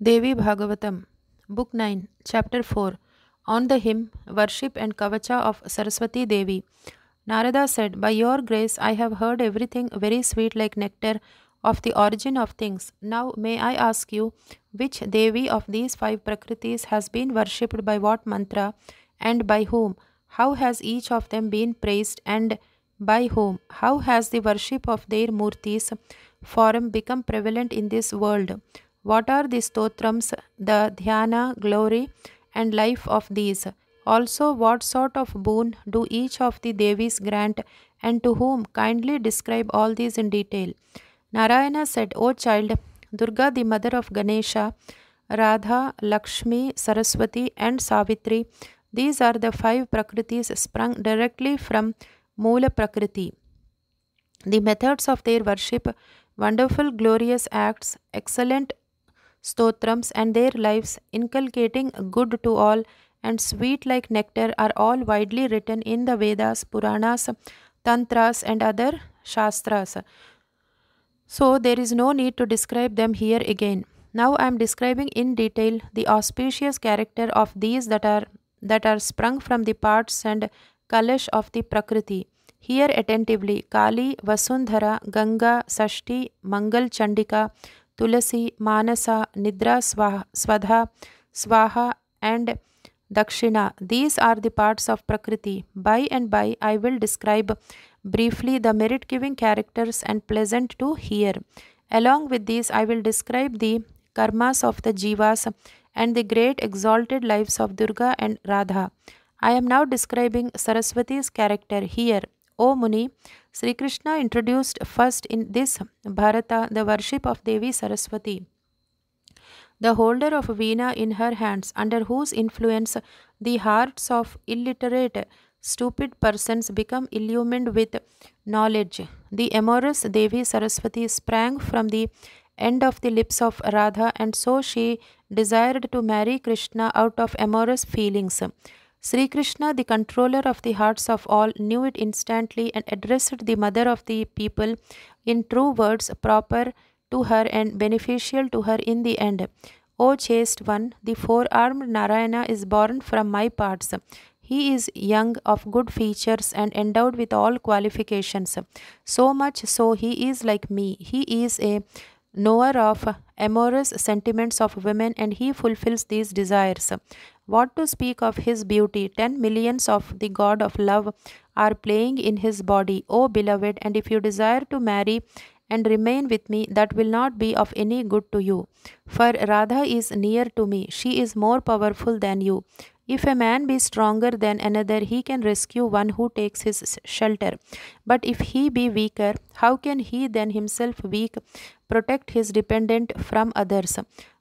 Devi Bhagavatam, Book 9, Chapter 4 On the hymn Worship and Kavacha of Saraswati Devi. Narada said, By your grace I have heard everything very sweet like nectar of the origin of things. Now may I ask you, which Devi of these five Prakritis has been worshipped by what mantra and by whom? How has each of them been praised and by whom? How has the worship of their murtis form become prevalent in this world? What are the stotrams, the dhyana, glory, and life of these? Also, what sort of boon do each of the devis grant, and to whom? Kindly describe all these in detail. Narayana said, O child, Durga, the mother of Ganesha, Radha, Lakshmi, Saraswati, and Savitri, these are the five Prakritis sprung directly from Mula Prakriti. The methods of their worship, wonderful, glorious acts, excellent stotrams and their lives, inculcating good to all and sweet like nectar, are all widely written in the Vedas, Puranas, Tantras, and other Shastras. So, there is no need to describe them here again. Now, I am describing in detail the auspicious character of these that are, that are sprung from the parts and kalash of the Prakriti. Here attentively Kali, Vasundhara, Ganga, Sashti, Mangal Chandika, Tulasi, Manasa, Nidra, swaha, swadha, swaha, and Dakshina. These are the parts of Prakriti. By and by, I will describe briefly the merit giving characters and pleasant to hear. Along with these, I will describe the karmas of the jivas and the great exalted lives of Durga and Radha. I am now describing Saraswati's character here. O Muni, Sri Krishna introduced first in this Bharata the worship of Devi Saraswati. The holder of Veena in her hands, under whose influence the hearts of illiterate, stupid persons become illumined with knowledge. The amorous Devi Saraswati sprang from the end of the lips of Radha, and so she desired to marry Krishna out of amorous feelings. Sri Krishna, the controller of the hearts of all, knew it instantly and addressed the mother of the people in true words proper to her and beneficial to her in the end. O chaste one, the four armed Narayana is born from my parts. He is young, of good features, and endowed with all qualifications. So much so, he is like me. He is a knower of amorous sentiments of women, and he fulfills these desires. What to speak of his beauty? Ten millions of the God of love are playing in his body, O oh, beloved, and if you desire to marry and remain with me, that will not be of any good to you. For Radha is near to me, she is more powerful than you. If a man be stronger than another, he can rescue one who takes his shelter. But if he be weaker, how can he then himself weak protect his dependent from others?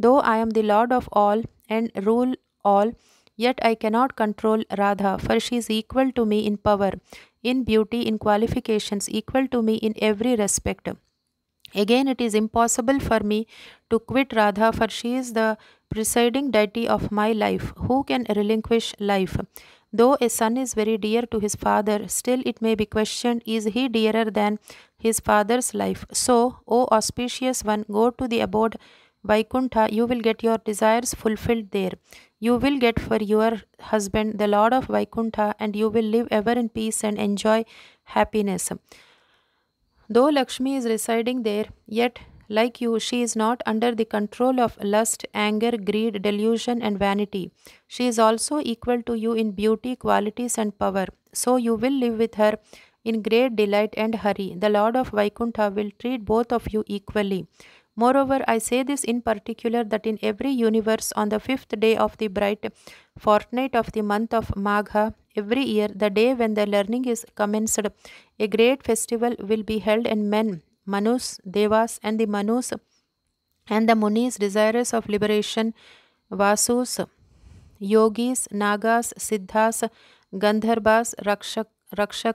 Though I am the Lord of all and rule all, yet I cannot control Radha, for she is equal to me in power, in beauty, in qualifications, equal to me in every respect. Again, it is impossible for me to quit Radha, for she is the presiding deity of my life. Who can relinquish life? Though a son is very dear to his father, still it may be questioned is he dearer than his father's life? So, O auspicious one, go to the abode Vaikuntha, you will get your desires fulfilled there. You will get for your husband the Lord of Vaikuntha and you will live ever in peace and enjoy happiness. Though Lakshmi is residing there, yet like you, she is not under the control of lust, anger, greed, delusion, and vanity. She is also equal to you in beauty, qualities, and power. So you will live with her in great delight and hurry. The Lord of Vaikuntha will treat both of you equally. Moreover, I say this in particular that in every universe on the fifth day of the bright fortnight of the month of Magha, every year, the day when the learning is commenced, a great festival will be held and men, Manus, Devas and the Manus and the Munis desirous of liberation, Vasus, Yogis, Nagas, Siddhas, Gandharvas, Rakshak, Rakshak,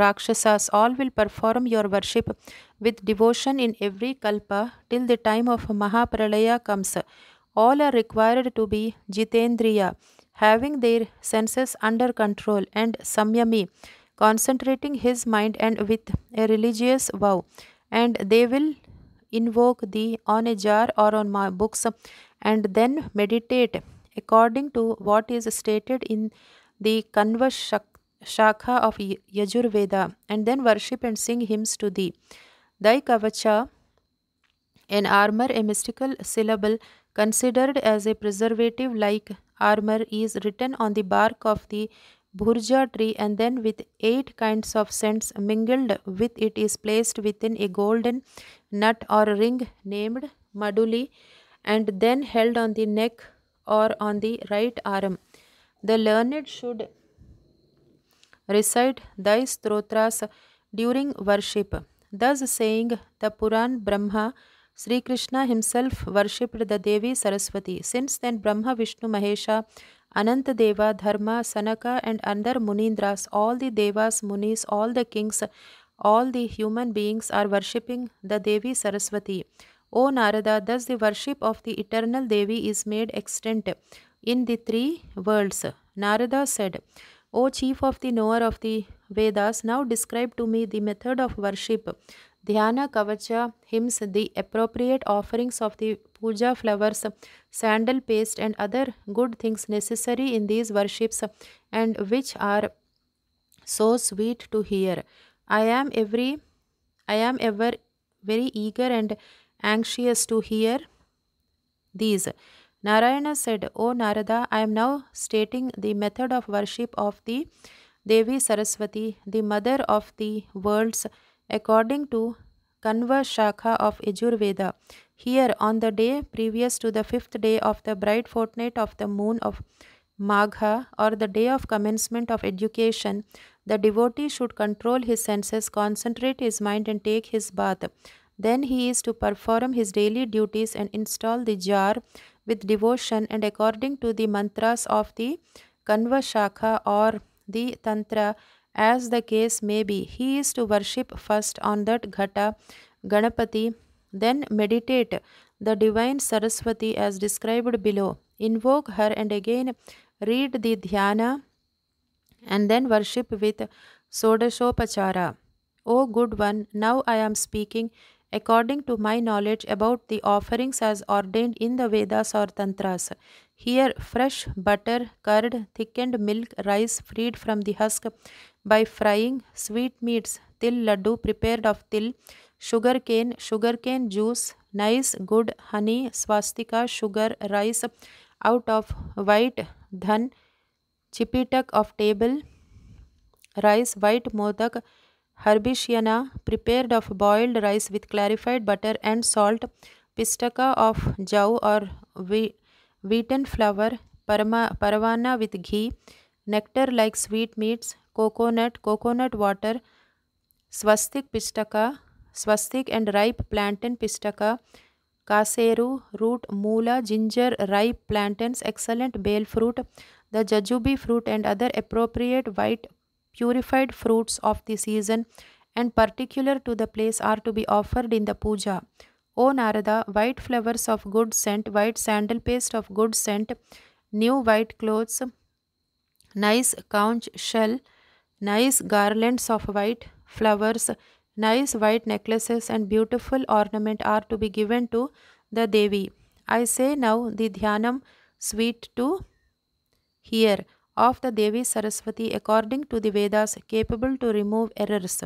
Rakshasas all will perform your worship with devotion in every kalpa till the time of Mahapralaya comes. All are required to be Jitendriya, having their senses under control, and Samyami, concentrating his mind and with a religious vow, and they will invoke thee on a jar or on my books, and then meditate according to what is stated in the Kanva Shakha of Yajurveda, and then worship and sing hymns to thee. Thy Kavacha, an armor, a mystical syllable considered as a preservative like armor, is written on the bark of the Bhurja tree, and then with eight kinds of scents mingled with it is placed within a golden nut or ring named Maduli, and then held on the neck or on the right arm. The learned should recite thy strotras during worship. Thus saying the Puran Brahma, Sri Krishna himself worshipped the Devi Saraswati. Since then, Brahma, Vishnu, Mahesha, Deva, Dharma, Sanaka, and other Munindras, all the Devas, Munis, all the kings, all the human beings are worshipping the Devi Saraswati. O Narada, thus the worship of the eternal Devi is made extant in the three worlds. Narada said, O chief of the knower of the Vedas, now describe to me the method of worship. Dhyana Kavacha hymns, the appropriate offerings of the puja flowers, sandal paste, and other good things necessary in these worships, and which are so sweet to hear. I am every I am ever very eager and anxious to hear these. Narayana said, O Narada, I am now stating the method of worship of the Devi Saraswati, the mother of the worlds, according to Kanva Shakha of Ajurveda. Here, on the day previous to the fifth day of the bright fortnight of the moon of Magha, or the day of commencement of education, the devotee should control his senses, concentrate his mind, and take his bath. Then he is to perform his daily duties and install the jar with devotion and according to the mantras of the Kanva Shakha or the Tantra, as the case may be. He is to worship first on that Ghata, Ganapati, then meditate the divine Saraswati as described below. Invoke her and again read the dhyana and then worship with Sodashopachara. O good one, now I am speaking According to my knowledge about the offerings as ordained in the Vedas or Tantras, here fresh butter, curd, thickened milk, rice freed from the husk by frying, sweetmeats, til laddu prepared of til, sugar cane, sugar cane juice, nice, good, honey, swastika, sugar, rice, out of white, dhan, chipitak of table, rice, white modak, herbiciana prepared of boiled rice with clarified butter and salt, pistaka of jau or wheat, wheaten flour, parma, parvana with ghee, nectar like sweetmeats, coconut, coconut water, swastik pistaka, swastik and ripe plantain pistaka, kaseru, root mula, ginger, ripe plantains, excellent bale fruit, the jajubi fruit and other appropriate white purified fruits of the season and particular to the place are to be offered in the puja. O Narada, white flowers of good scent, white sandal paste of good scent, new white clothes, nice conch shell, nice garlands of white flowers, nice white necklaces and beautiful ornament are to be given to the Devi. I say now the dhyanam sweet to hear of the Devi Saraswati according to the Vedas capable to remove errors.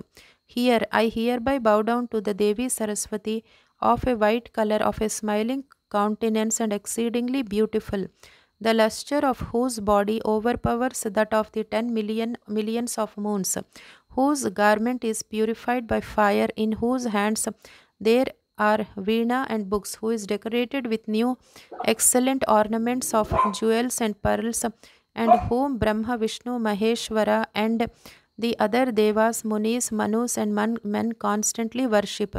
Here I hereby bow down to the Devi Saraswati of a white color of a smiling countenance and exceedingly beautiful, the lustre of whose body overpowers that of the ten million millions of moons, whose garment is purified by fire, in whose hands there are Veena and books, who is decorated with new excellent ornaments of jewels and pearls, and whom Brahma, Vishnu, Maheshwara, and the other devas, munis, manus, and man, men constantly worship.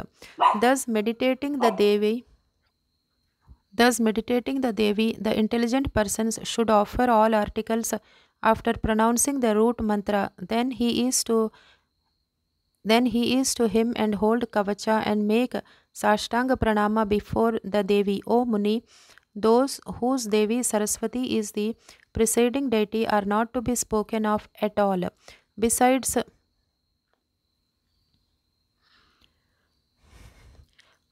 Thus, meditating the Devi, thus meditating the Devi, the intelligent persons should offer all articles after pronouncing the root mantra. Then he is to then he is to him and hold kavacha and make sashtanga pranama before the Devi. O Muni, those whose Devi Saraswati is the preceding deity are not to be spoken of at all. Besides,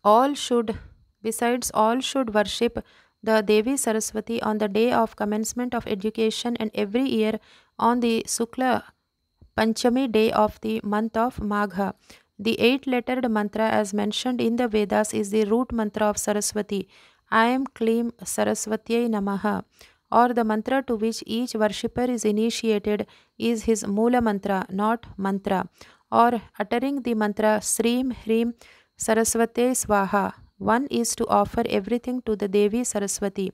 all should besides all should worship the Devi Saraswati on the day of commencement of education and every year on the Sukla Panchami day of the month of Magha. The eight lettered mantra, as mentioned in the Vedas, is the root mantra of Saraswati. I am Klim Saraswatyai Namaha, or the mantra to which each worshipper is initiated is his Mula mantra, not mantra, or uttering the mantra Srim Hreem Saraswate Swaha. One is to offer everything to the Devi Saraswati.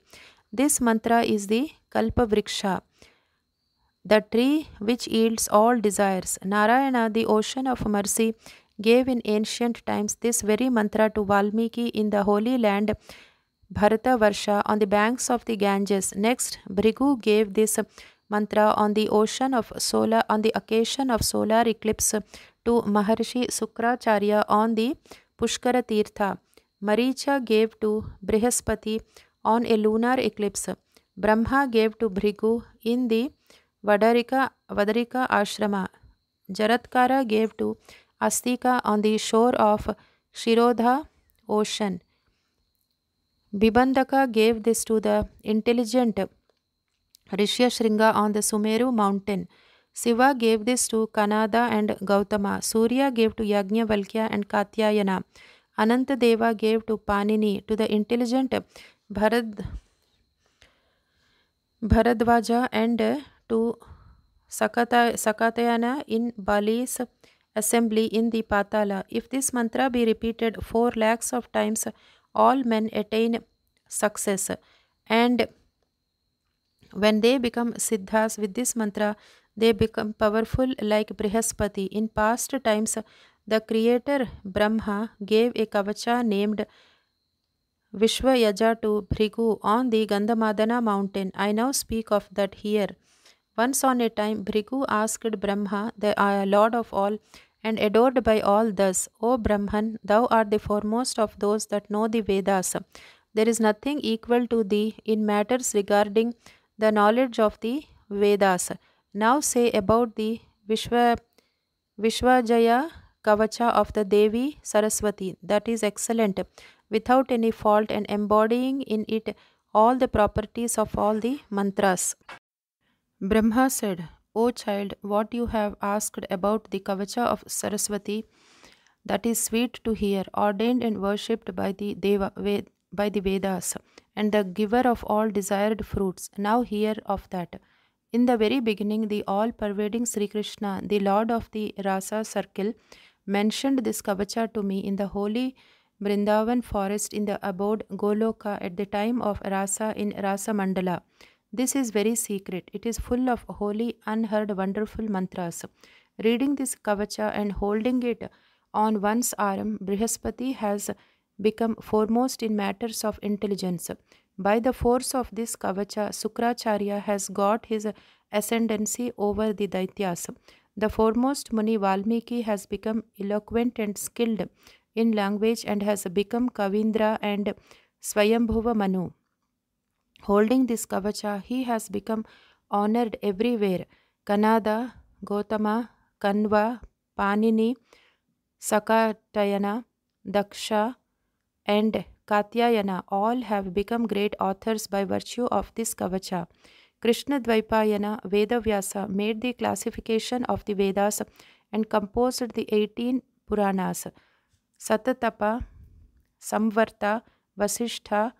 This mantra is the Kalpavriksha, the tree which yields all desires. Narayana, the ocean of mercy, gave in ancient times this very mantra to Valmiki in the Holy Land Bharata on the banks of the Ganges. Next, Bhrigu gave this mantra on the ocean of solar on the occasion of solar eclipse to Maharishi Sukracharya on the Pushkara Tirtha. Maricha gave to Brihaspati on a lunar eclipse. Brahma gave to Bhrigu in the Vadarika, Vadarika Ashrama. Jaratkara gave to Astika on the shore of Shirodha ocean. Bibandaka gave this to the intelligent Rishyasringa on the Sumeru mountain. Siva gave this to Kanada and Gautama. Surya gave to Yajnavalkya and Katyayana. Deva gave to Panini, to the intelligent Bharad, Bharadvaja and to Sakata, Sakatayana in Bali's assembly in the Patala. If this mantra be repeated four lakhs of times, all men attain success and when they become siddhas with this mantra they become powerful like brihaspati in past times the creator brahma gave a kavacha named Vishwayaja to Bhrigu on the Gandhamadana mountain. I now speak of that here. Once on a time, Bhrigu asked Brahma, the uh, Lord of all, and adored by all thus, O Brahman, thou art the foremost of those that know the Vedas. There is nothing equal to thee in matters regarding the knowledge of the Vedas. Now say about the Vishwa, Vishwajaya Kavacha of the Devi Saraswati, that is excellent, without any fault and embodying in it all the properties of all the mantras. Brahma said, O child, what you have asked about the Kavacha of Saraswati, that is sweet to hear, ordained and worshipped by the Deva, by the Vedas, and the giver of all desired fruits. Now hear of that. In the very beginning, the all pervading Sri Krishna, the Lord of the Rasa circle, mentioned this Kavacha to me in the holy Brindavan forest in the abode Goloka at the time of Rasa in Rasa Mandala. This is very secret. It is full of holy, unheard, wonderful mantras. Reading this kavacha and holding it on one's arm, Brihaspati has become foremost in matters of intelligence. By the force of this kavacha, Sukracharya has got his ascendancy over the Daityas. The foremost Muni Valmiki has become eloquent and skilled in language and has become Kavindra and Swayambhuva Manu. Holding this kavacha, he has become honored everywhere. Kanada, Gotama, Kanva, Panini, Sakatayana, Daksha, and Katyayana all have become great authors by virtue of this Kavacha. Krishna Dvaipayana Vedavyasa made the classification of the Vedas and composed the 18 Puranas Satatapa, Samvarta, Vasishtha,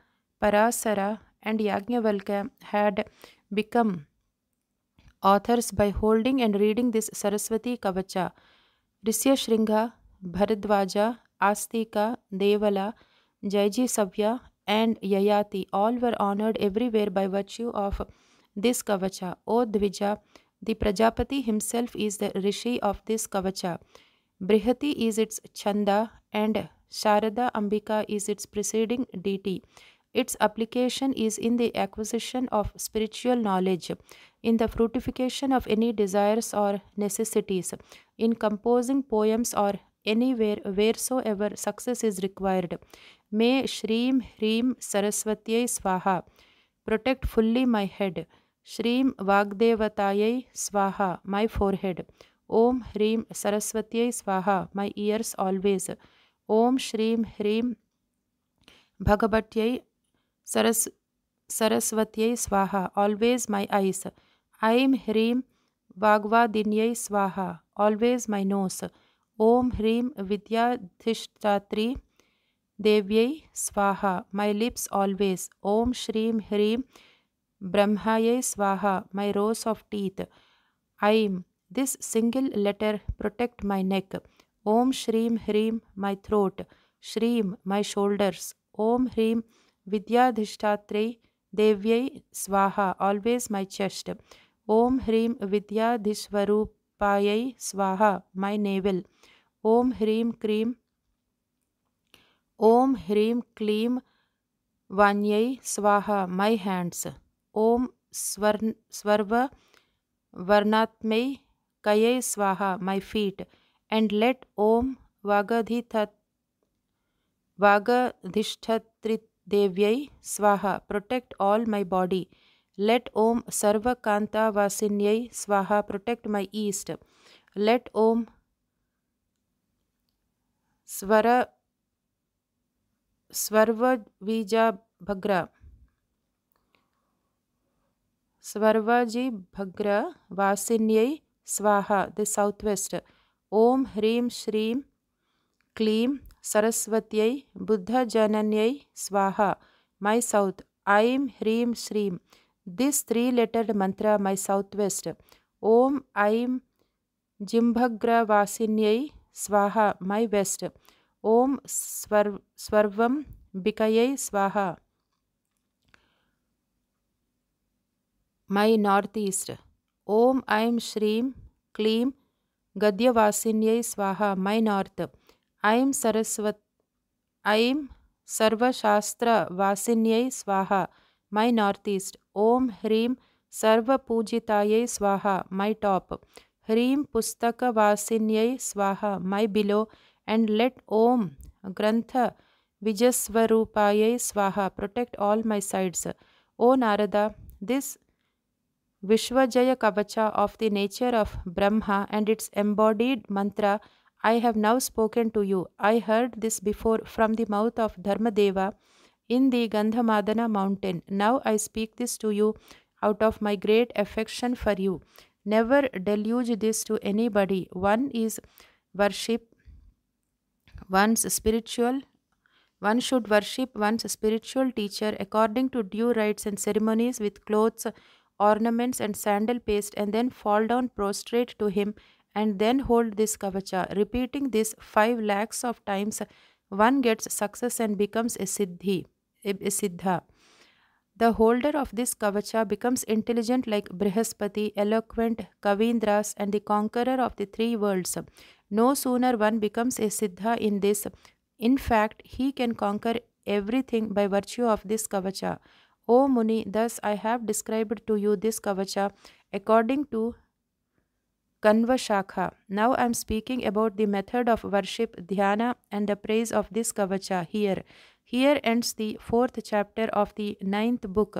Parasara, and Yajnavalkya had become authors by holding and reading this Saraswati Kavacha. Shringa, Bharadvaja, Astika, Devala, Jaiji Savya, and Yayati all were honored everywhere by virtue of this Kavacha. O Dvija, the Prajapati himself is the Rishi of this Kavacha. Brihati is its Chanda, and Sharada Ambika is its preceding deity. Its application is in the acquisition of spiritual knowledge, in the fructification of any desires or necessities, in composing poems or anywhere wheresoever success is required. May Shreem Hreem Saraswatyai Swaha protect fully my head. Shreem Vagdevatayai Swaha my forehead. Om Hreem Saraswatyai Swaha my ears always. Om Shreem Hreem Bhagavatyai सरस सरस्वत स्वाहा always my ice ऐं ह्रीं वाग्वादिन्यै स्वाहा always my nose ओम ह्रीं विद्याधिष्ठात्री देव्यै स्वाहा my lips always ओम श्रीं ह्रीं ब्रह्मायै स्वाहा माई रोस ऑफ टीथ ऐं this single letter protect my neck ओम श्रीं ह्रीं माई थ्रोट श्रीं माई शोल्डर्स ओम ह्रीं विद्याधिष्ठात्रे देव्य स्वाहा ऑलवेज माय चेस्ट ओम ह्रीम विद्याधिस्वरूपाय स्वाहा माय नेवल ओम ह्रीम क्रीम ओम ह्रीम क्लीम वाण्य स्वाहा माय हैंड्स ओम स्वर्ण स्वर्व वर्णात्मय कय स्वाहा माय फीट एंड लेट ओम वागधिथ वागधिष्ठत्रित देव्यै स्वाहा protect all my body let ओम सर्वकांतावासिन्यै स्वाहा प्रोटेक्ट माई ईस्ट लेट ओम स्वर स्वर्वीजा भग्र स्वर्वजी भग्र वासिन्यै स्वाहा द साउथ वेस्ट ओम ह्रीं श्रीं क्लीं सरस्वत्यै बुद्धजनन्यै स्वाहा मै my ऐं ह्रीं hreem this this three lettered my my southwest om ऐं जिम्भग्रवासिन्यै स्वाहा मै वेस्ट ओम स्वर् स्वर्वं बिकयै स्वाहा मै नार्थ ईस्ट ओम ऐं श्रीं क्लीं गद्यवासिन्यै स्वाहा मै नार्थ ऐं सरस्वत ऐं सर्वशास्त्रवासिन्यै स्वाहा मै नार्त् ईस्ट् ॐ ह्रीं सर्वपूजितायै स्वाहा मै टाप् ह्रीं पुस्तकवासिन्यै स्वाहा मै बिलो एण्ड् लेट् ॐ ग्रन्थ विजस्वरूपायै स्वाहा protect all my sides O Narada this विश्वजय कवच of the nature of Brahma and its embodied mantra I have now spoken to you. I heard this before from the mouth of Dharmadeva in the Gandhamadana mountain. Now I speak this to you out of my great affection for you. Never deluge this to anybody. One is worship one's spiritual one should worship one's spiritual teacher according to due rites and ceremonies with clothes, ornaments, and sandal paste, and then fall down prostrate to him and then hold this kavacha. Repeating this 5 lakhs of times, one gets success and becomes a siddhi, a siddha. The holder of this kavacha becomes intelligent like Brihaspati, eloquent, Kavindras, and the conqueror of the three worlds. No sooner one becomes a siddha in this, in fact, he can conquer everything by virtue of this kavacha. O Muni, thus I have described to you this kavacha according to Kanva Shakha. Now I am speaking about the method of worship, dhyana, and the praise of this Kavacha here. Here ends the fourth chapter of the ninth book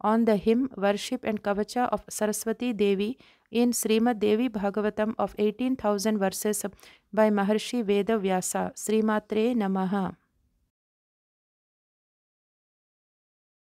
on the hymn Worship and Kavacha of Saraswati Devi in Srimad Devi Bhagavatam of 18,000 verses by Maharshi Veda Vyasa. Srimatre Namaha.